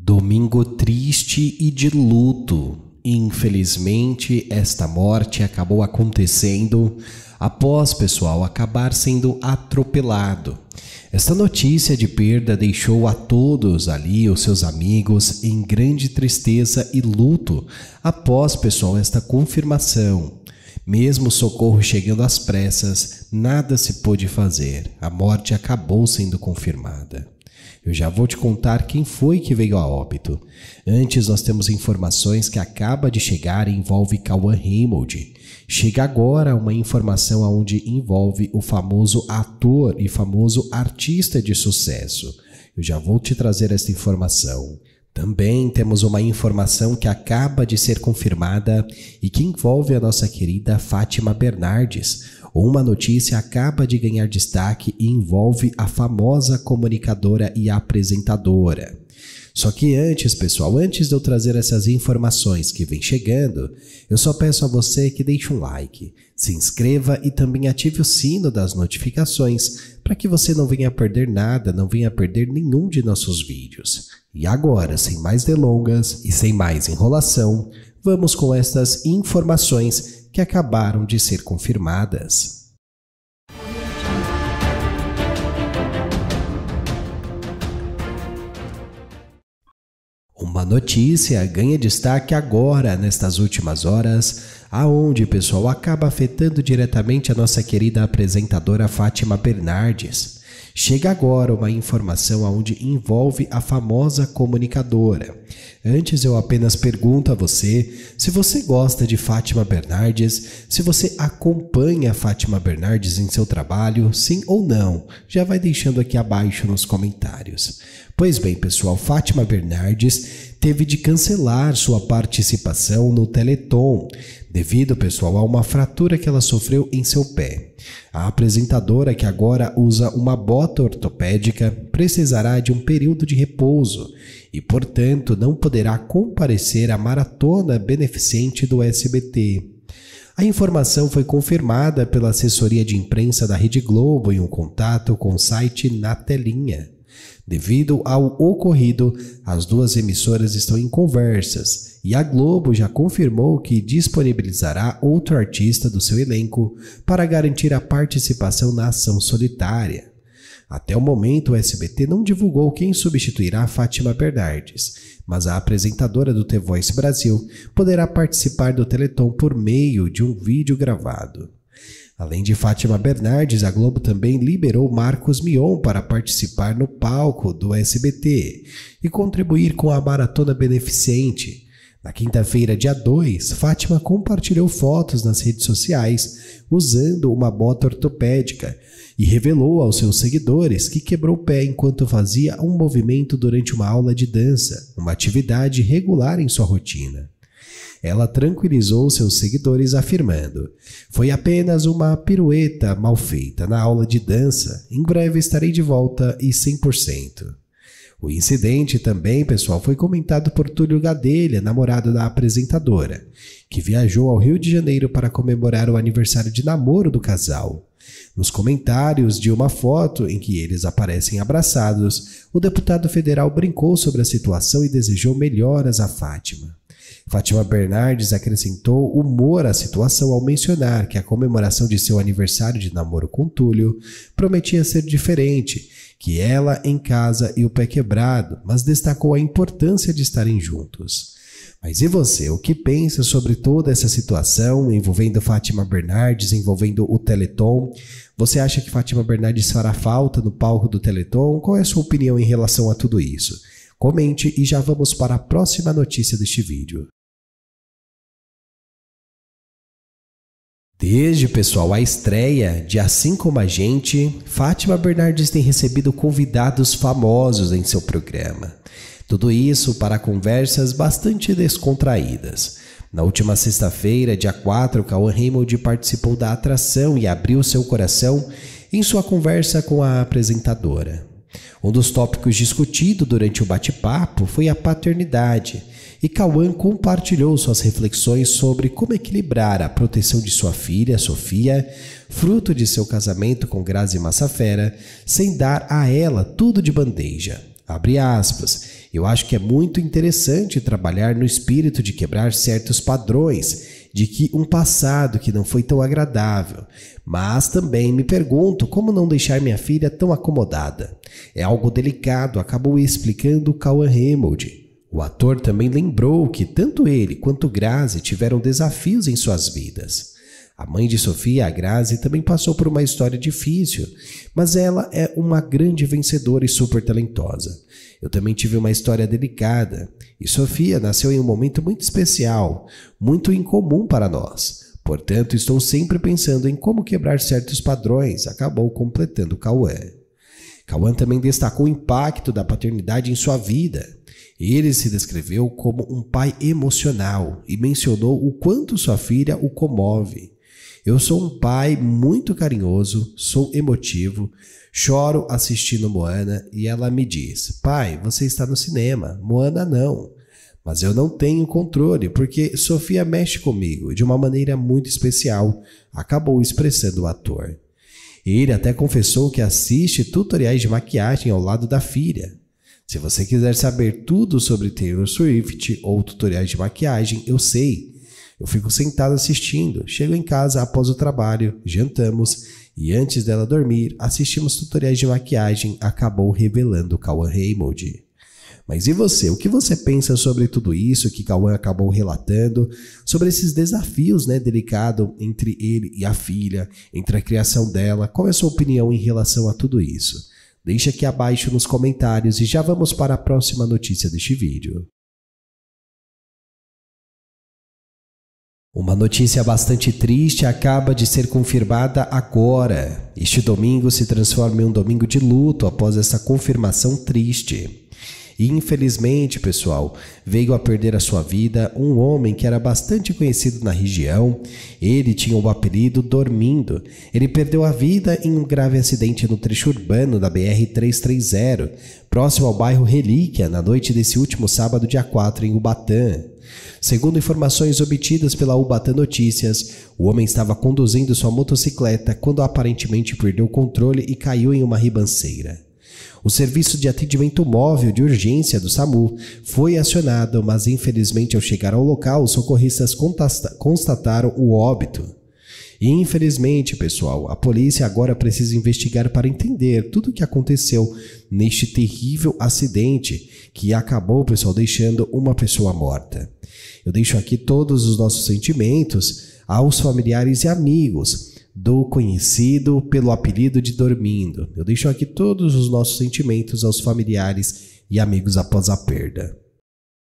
Domingo triste e de luto. Infelizmente, esta morte acabou acontecendo após pessoal acabar sendo atropelado. Esta notícia de perda deixou a todos ali, os seus amigos, em grande tristeza e luto após pessoal esta confirmação. Mesmo socorro chegando às pressas, nada se pôde fazer. A morte acabou sendo confirmada. Eu já vou te contar quem foi que veio a óbito. Antes, nós temos informações que acaba de chegar e envolve Cauan Raymond. Chega agora uma informação onde envolve o famoso ator e famoso artista de sucesso. Eu já vou te trazer esta informação. Também temos uma informação que acaba de ser confirmada e que envolve a nossa querida Fátima Bernardes, uma notícia acaba de ganhar destaque e envolve a famosa comunicadora e apresentadora. Só que antes, pessoal, antes de eu trazer essas informações que vem chegando, eu só peço a você que deixe um like, se inscreva e também ative o sino das notificações para que você não venha perder nada, não venha perder nenhum de nossos vídeos. E agora, sem mais delongas e sem mais enrolação, vamos com estas informações que acabaram de ser confirmadas. Uma notícia ganha destaque agora, nestas últimas horas, aonde o pessoal acaba afetando diretamente a nossa querida apresentadora Fátima Bernardes. Chega agora uma informação aonde envolve a famosa comunicadora. Antes eu apenas pergunto a você se você gosta de Fátima Bernardes, se você acompanha Fátima Bernardes em seu trabalho, sim ou não. Já vai deixando aqui abaixo nos comentários. Pois bem, pessoal, Fátima Bernardes teve de cancelar sua participação no Teleton, devido, pessoal, a uma fratura que ela sofreu em seu pé. A apresentadora, que agora usa uma bota ortopédica, precisará de um período de repouso e, portanto, não poderá comparecer à maratona beneficente do SBT. A informação foi confirmada pela assessoria de imprensa da Rede Globo em um contato com o site Na Telinha. Devido ao ocorrido, as duas emissoras estão em conversas e a Globo já confirmou que disponibilizará outro artista do seu elenco para garantir a participação na ação solitária. Até o momento, o SBT não divulgou quem substituirá Fátima Bernardes, mas a apresentadora do The Voice Brasil poderá participar do Teleton por meio de um vídeo gravado. Além de Fátima Bernardes, a Globo também liberou Marcos Mion para participar no palco do SBT e contribuir com a maratona beneficente. Na quinta-feira, dia 2, Fátima compartilhou fotos nas redes sociais usando uma bota ortopédica e revelou aos seus seguidores que quebrou o pé enquanto fazia um movimento durante uma aula de dança, uma atividade regular em sua rotina. Ela tranquilizou seus seguidores afirmando: Foi apenas uma pirueta mal feita na aula de dança. Em breve estarei de volta e 100%. O incidente também, pessoal, foi comentado por Túlio Gadelha, namorado da apresentadora, que viajou ao Rio de Janeiro para comemorar o aniversário de namoro do casal. Nos comentários de uma foto em que eles aparecem abraçados, o deputado federal brincou sobre a situação e desejou melhoras a Fátima. Fátima Bernardes acrescentou humor à situação ao mencionar que a comemoração de seu aniversário de namoro com Túlio prometia ser diferente, que ela em casa e o pé quebrado, mas destacou a importância de estarem juntos. Mas e você, o que pensa sobre toda essa situação envolvendo Fátima Bernardes, envolvendo o Teleton? Você acha que Fátima Bernardes fará falta no palco do Teleton? Qual é a sua opinião em relação a tudo isso? Comente e já vamos para a próxima notícia deste vídeo. Desde, pessoal, a estreia de Assim Como a Gente, Fátima Bernardes tem recebido convidados famosos em seu programa. Tudo isso para conversas bastante descontraídas. Na última sexta-feira, dia 4, Cauan Raymond participou da atração e abriu seu coração em sua conversa com a apresentadora. Um dos tópicos discutido durante o bate-papo foi a paternidade e Cauã compartilhou suas reflexões sobre como equilibrar a proteção de sua filha, Sofia, fruto de seu casamento com Grazi Massafera, sem dar a ela tudo de bandeja. Abre aspas. Eu acho que é muito interessante trabalhar no espírito de quebrar certos padrões de que um passado que não foi tão agradável, mas também me pergunto como não deixar minha filha tão acomodada. É algo delicado, acabou explicando Cauan Remold. O ator também lembrou que tanto ele quanto Grazi tiveram desafios em suas vidas. A mãe de Sofia, a Grazi, também passou por uma história difícil, mas ela é uma grande vencedora e super talentosa. Eu também tive uma história delicada, e Sofia nasceu em um momento muito especial, muito incomum para nós. Portanto, estou sempre pensando em como quebrar certos padrões, acabou completando Cauã. Cauã também destacou o impacto da paternidade em sua vida. Ele se descreveu como um pai emocional e mencionou o quanto sua filha o comove. Eu sou um pai muito carinhoso, sou emotivo, choro assistindo Moana e ela me diz: Pai, você está no cinema, Moana não. Mas eu não tenho controle, porque Sofia mexe comigo de uma maneira muito especial, acabou expressando o ator. Ele até confessou que assiste tutoriais de maquiagem ao lado da filha, se você quiser saber tudo sobre Taylor Swift ou tutoriais de maquiagem, eu sei. Eu fico sentado assistindo. Chego em casa após o trabalho, jantamos e antes dela dormir, assistimos tutoriais de maquiagem, acabou revelando Cauã Raymond. Mas e você? O que você pensa sobre tudo isso que Cauã acabou relatando? Sobre esses desafios né, delicado entre ele e a filha, entre a criação dela? Qual é a sua opinião em relação a tudo isso? Deixe aqui abaixo nos comentários e já vamos para a próxima notícia deste vídeo. Uma notícia bastante triste acaba de ser confirmada agora. Este domingo se transforma em um domingo de luto após essa confirmação triste. E infelizmente, pessoal, veio a perder a sua vida um homem que era bastante conhecido na região. Ele tinha o apelido Dormindo. Ele perdeu a vida em um grave acidente no trecho urbano da BR-330, próximo ao bairro Relíquia, na noite desse último sábado, dia 4, em Ubatã. Segundo informações obtidas pela Ubatã Notícias, o homem estava conduzindo sua motocicleta quando aparentemente perdeu o controle e caiu em uma ribanceira. O serviço de atendimento móvel de urgência do SAMU foi acionado, mas infelizmente ao chegar ao local, os socorristas constataram o óbito. E, infelizmente, pessoal, a polícia agora precisa investigar para entender tudo o que aconteceu neste terrível acidente que acabou, pessoal, deixando uma pessoa morta. Eu deixo aqui todos os nossos sentimentos aos familiares e amigos do conhecido pelo apelido de Dormindo. Eu deixo aqui todos os nossos sentimentos aos familiares e amigos após a perda.